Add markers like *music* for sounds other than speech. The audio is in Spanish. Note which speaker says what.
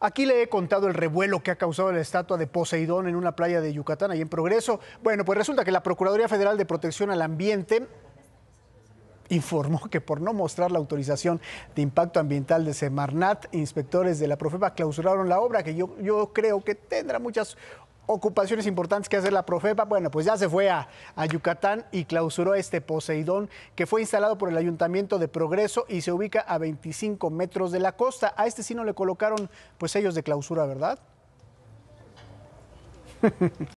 Speaker 1: Aquí le he contado el revuelo que ha causado la estatua de Poseidón en una playa de Yucatán, ahí en Progreso. Bueno, pues resulta que la Procuraduría Federal de Protección al Ambiente informó que por no mostrar la autorización de impacto ambiental de Semarnat, inspectores de la Profepa clausuraron la obra, que yo, yo creo que tendrá muchas ocupaciones importantes que hace la Profepa. Bueno, pues ya se fue a, Yucatán y clausuró este Poseidón que fue instalado por el Ayuntamiento de Progreso y se ubica a 25 metros de la costa. A este sí no le colocaron pues ellos de clausura, ¿verdad? *laughs*